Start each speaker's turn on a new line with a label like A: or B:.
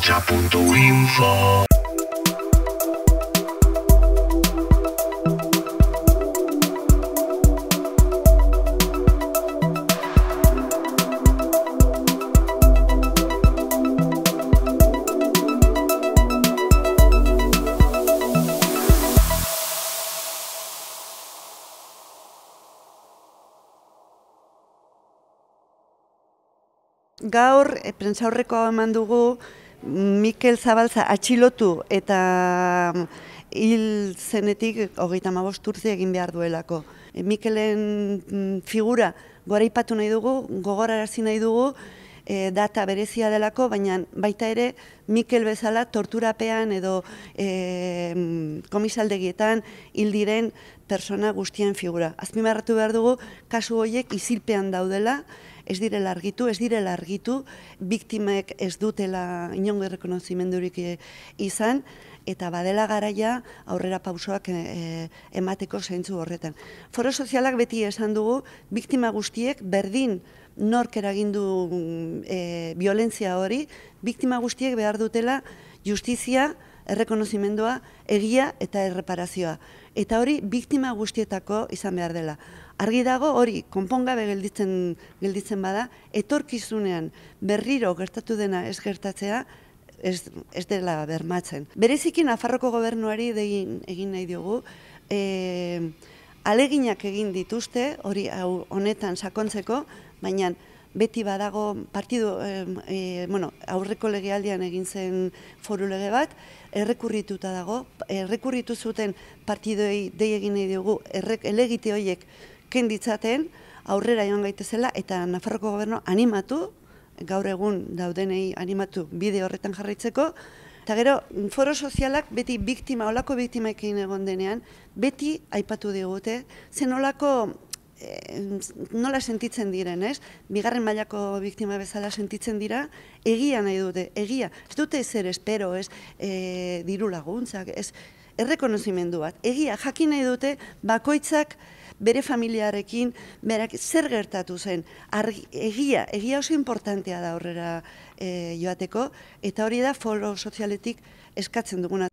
A: www.cocha.info Gaur, e, eh, prentza horreko hau eman dugu, Mikel Zabalza atxilotu eta mm, hil zenetik hogeita mabosturzi egin behar duelako. E, Mikelen mm, figura gora ipatu nahi dugu, gogorarazi nahi dugu, e, data berezia delako, baina baita ere Mikel bezala torturapean edo e, mm, komisaldegietan hil diren persona guztien figura. Azpimarratu behar dugu, kasu horiek izilpean daudela, ez dire argitu ez dire argitu, biktimek ez dutela inongo errekonozimendurik eh, izan, eta badela garaia aurrera pausoak e, eh, eh, emateko zeintzu horretan. Foro sozialak beti esan dugu, biktima guztiek berdin nork eragindu mm, e, violentzia hori, biktima guztiek behar dutela justizia, errekonozimendua, egia eta erreparazioa. Eta hori biktima guztietako izan behar dela. Argi dago hori konpongabe gelditzen gelditzen bada, etorkizunean berriro gertatu dena ez gertatzea, ez, ez dela bermatzen. Berezikin Nafarroko gobernuari degin, egin nahi diogu, e, eh, aleginak egin dituzte, hori hau honetan sakontzeko, baina beti badago partidu, eh, bueno, aurreko legealdian egin zen foru lege bat, errekurrituta dago, errekurritu zuten partidoei dei egin nahi dugu, errek, elegite horiek kenditzaten, aurrera joan gaitezela, eta Nafarroko gobernu animatu, gaur egun daudenei animatu bide horretan jarraitzeko, eta gero foro sozialak beti biktima, olako biktimaekin egon denean, beti aipatu digute, zen olako nola sentitzen diren, ez? Bigarren mailako biktima bezala sentitzen dira, egia nahi dute, egia. Ez dute zer espero, ez? E, diru laguntzak, ez? Errekonozimendu bat. Egia, jakin nahi dute, bakoitzak bere familiarekin, berak zer gertatu zen. egia, egia oso importantea da horrera e, joateko, eta hori da foro sozialetik eskatzen duguna.